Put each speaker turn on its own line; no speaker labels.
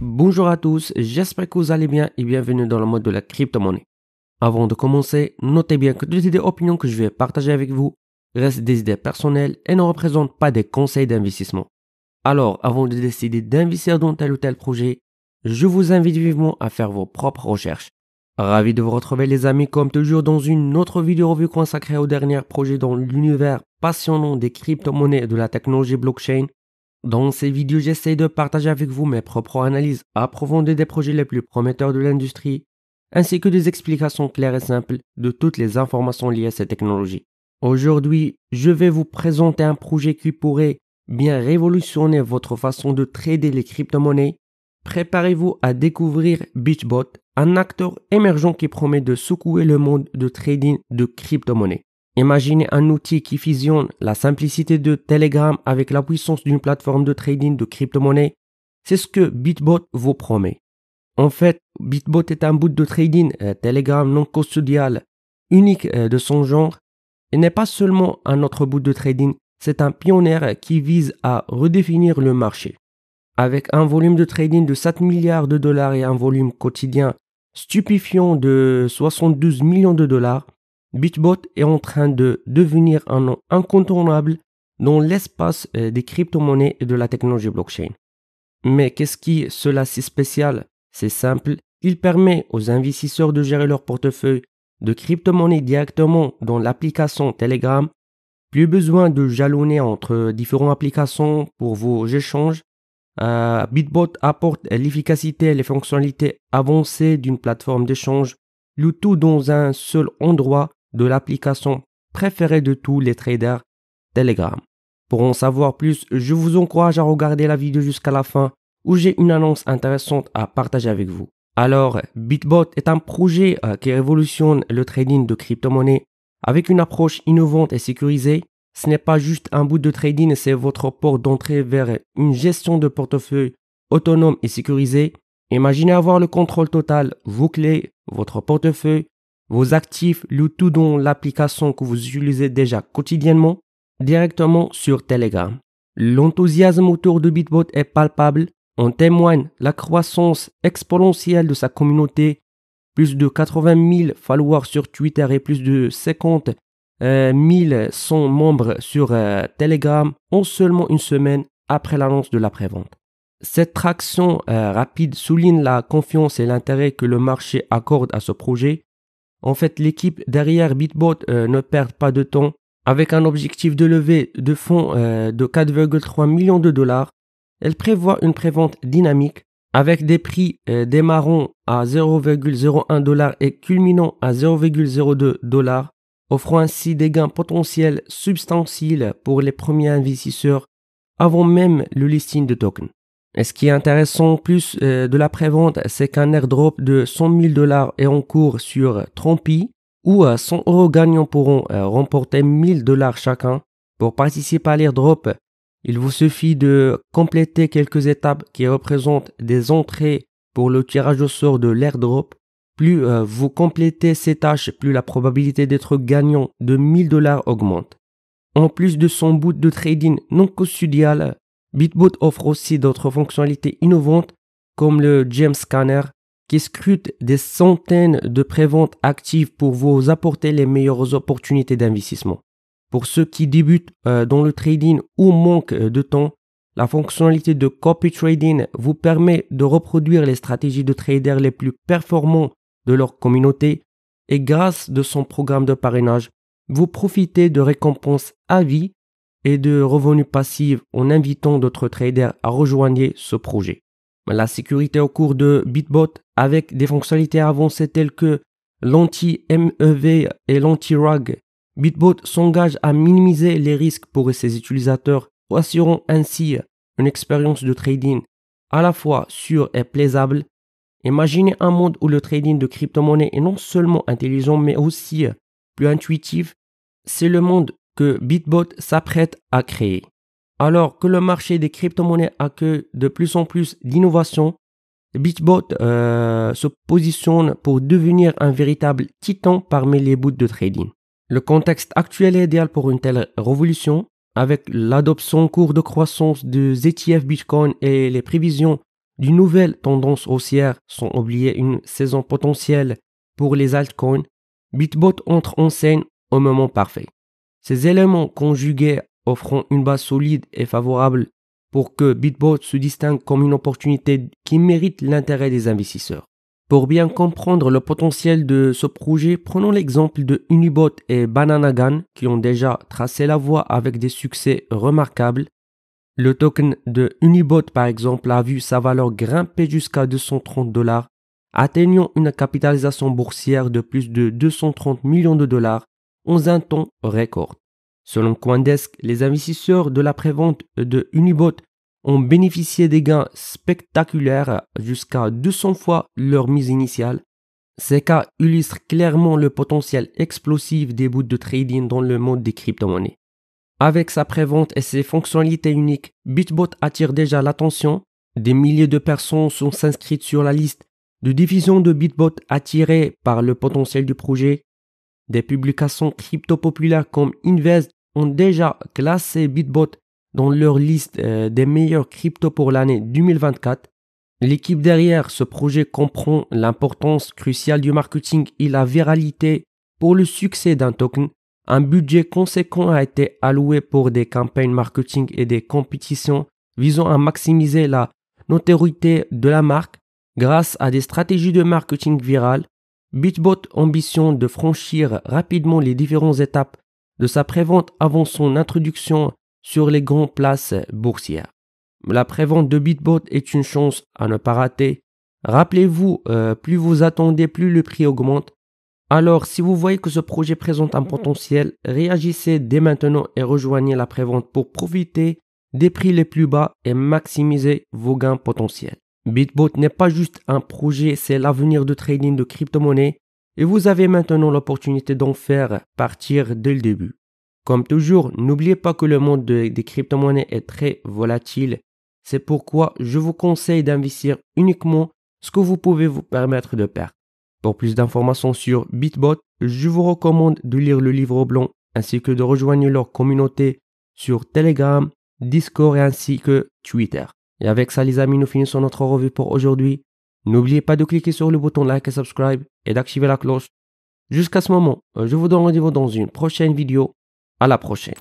Bonjour à tous, j'espère que vous allez bien et bienvenue dans le mode de la crypto-monnaie. Avant de commencer, notez bien que toutes les opinions que je vais partager avec vous restent des idées personnelles et ne représentent pas des conseils d'investissement. Alors, avant de décider d'investir dans tel ou tel projet, je vous invite vivement à faire vos propres recherches. Ravi de vous retrouver les amis comme toujours dans une autre vidéo revue consacrée aux derniers projets dans l'univers passionnant des crypto-monnaies et de la technologie blockchain. Dans ces vidéos, j'essaie de partager avec vous mes propres analyses approfondies des projets les plus prometteurs de l'industrie, ainsi que des explications claires et simples de toutes les informations liées à ces technologies. Aujourd'hui, je vais vous présenter un projet qui pourrait bien révolutionner votre façon de trader les crypto-monnaies préparez-vous à découvrir BitBot, un acteur émergent qui promet de secouer le monde de trading de crypto-monnaies. Imaginez un outil qui fusionne la simplicité de Telegram avec la puissance d'une plateforme de trading de crypto-monnaies. C'est ce que Bitbot vous promet. En fait, Bitbot est un bout de trading euh, Telegram non custodial, unique euh, de son genre. Il n'est pas seulement un autre bout de trading, c'est un pionnier qui vise à redéfinir le marché avec un volume de trading de 7 milliards de dollars et un volume quotidien stupéfiant de 72 millions de dollars, Bitbot est en train de devenir un nom incontournable dans l'espace euh, des crypto-monnaies et de la technologie blockchain. Mais qu'est-ce qui cela si spécial C'est simple, il permet aux investisseurs de gérer leur portefeuille de crypto-monnaies directement dans l'application Telegram. Plus besoin de jalonner entre différentes applications pour vos échanges euh, Bitbot apporte l'efficacité et les fonctionnalités avancées d'une plateforme d'échange, le tout dans un seul endroit de l'application préférée de tous les traders, Telegram. Pour en savoir plus, je vous encourage à regarder la vidéo jusqu'à la fin où j'ai une annonce intéressante à partager avec vous. Alors, Bitbot est un projet euh, qui révolutionne le trading de crypto-monnaies avec une approche innovante et sécurisée ce n'est pas juste un bout de trading, c'est votre port d'entrée vers une gestion de portefeuille autonome et sécurisée. Imaginez avoir le contrôle total, vos clés, votre portefeuille, vos actifs, le tout dans l'application que vous utilisez déjà quotidiennement, directement sur Telegram. L'enthousiasme autour de Bitbot est palpable, On témoigne la croissance exponentielle de sa communauté, plus de 80 000 followers sur Twitter et plus de 50 euh, 1000 sont membres sur euh, Telegram en seulement une semaine après l'annonce de la prévente. Cette traction euh, rapide souligne la confiance et l'intérêt que le marché accorde à ce projet. En fait, l'équipe derrière Bitbot euh, ne perd pas de temps. Avec un objectif de levée de fonds de 4,3 millions de dollars, elle prévoit une prévente dynamique avec des prix démarrant à 0,01 dollars et culminant à 0,02 dollars offrant ainsi des gains potentiels substantiels pour les premiers investisseurs avant même le listing de token. Et ce qui est intéressant plus euh, de la prévente, c'est qu'un airdrop de 100 000 dollars est en cours sur Trompi, où 100 euh, euros gagnants pourront euh, remporter 1000 dollars chacun. Pour participer à l'airdrop, il vous suffit de compléter quelques étapes qui représentent des entrées pour le tirage au sort de l'airdrop plus euh, vous complétez ces tâches, plus la probabilité d'être gagnant de 1000 dollars augmente. En plus de son bout de trading non custodial, Bitboot offre aussi d'autres fonctionnalités innovantes comme le Gem Scanner qui scrute des centaines de préventes actives pour vous apporter les meilleures opportunités d'investissement. Pour ceux qui débutent euh, dans le trading ou manquent de temps, la fonctionnalité de copy trading vous permet de reproduire les stratégies de traders les plus performants de leur communauté et grâce de son programme de parrainage, vous profitez de récompenses à vie et de revenus passifs en invitant d'autres traders à rejoindre ce projet. La sécurité au cours de Bitbot avec des fonctionnalités avancées telles que l'anti-MEV et l'anti-RAG, Bitbot s'engage à minimiser les risques pour ses utilisateurs, assurant ainsi une expérience de trading à la fois sûre et plaisable Imaginez un monde où le trading de crypto-monnaies est non seulement intelligent, mais aussi euh, plus intuitif. C'est le monde que Bitbot s'apprête à créer. Alors que le marché des crypto-monnaies accueille de plus en plus d'innovations, Bitbot euh, se positionne pour devenir un véritable titan parmi les bouts de trading. Le contexte actuel est idéal pour une telle révolution, avec l'adoption en cours de croissance des ETF Bitcoin et les prévisions d'une nouvelles tendances haussières sont oubliées une saison potentielle pour les altcoins. Bitbot entre en scène au moment parfait. Ces éléments conjugués offrent une base solide et favorable pour que Bitbot se distingue comme une opportunité qui mérite l'intérêt des investisseurs. Pour bien comprendre le potentiel de ce projet, prenons l'exemple de Unibot et Bananagan qui ont déjà tracé la voie avec des succès remarquables. Le token de Unibot, par exemple, a vu sa valeur grimper jusqu'à 230 dollars, atteignant une capitalisation boursière de plus de 230 millions de dollars en un temps record. Selon Coindesk, les investisseurs de la prévente de Unibot ont bénéficié des gains spectaculaires jusqu'à 200 fois leur mise initiale. Ces cas illustrent clairement le potentiel explosif des bouts de trading dans le monde des crypto-monnaies. Avec sa prévente et ses fonctionnalités uniques, Bitbot attire déjà l'attention. Des milliers de personnes sont inscrites sur la liste de diffusion de Bitbot attirées par le potentiel du projet. Des publications crypto-populaires comme Invest ont déjà classé Bitbot dans leur liste euh, des meilleurs cryptos pour l'année 2024. L'équipe derrière ce projet comprend l'importance cruciale du marketing et la viralité pour le succès d'un token. Un budget conséquent a été alloué pour des campagnes marketing et des compétitions visant à maximiser la notoriété de la marque grâce à des stratégies de marketing viral. Bitbot ambitionne de franchir rapidement les différentes étapes de sa prévente avant son introduction sur les grandes places boursières. La prévente de Bitbot est une chance à ne pas rater. Rappelez-vous, euh, plus vous attendez, plus le prix augmente. Alors, si vous voyez que ce projet présente un potentiel, réagissez dès maintenant et rejoignez la prévente pour profiter des prix les plus bas et maximiser vos gains potentiels. Bitbot n'est pas juste un projet, c'est l'avenir de trading de crypto-monnaie et vous avez maintenant l'opportunité d'en faire partir dès le début. Comme toujours, n'oubliez pas que le monde des crypto-monnaies est très volatile. C'est pourquoi je vous conseille d'investir uniquement ce que vous pouvez vous permettre de perdre. Pour plus d'informations sur Bitbot, je vous recommande de lire le livre blanc ainsi que de rejoindre leur communauté sur Telegram, Discord et ainsi que Twitter. Et avec ça les amis, nous finissons notre revue pour aujourd'hui. N'oubliez pas de cliquer sur le bouton like et subscribe et d'activer la cloche. Jusqu'à ce moment, je vous donne rendez-vous dans une prochaine vidéo. À la prochaine.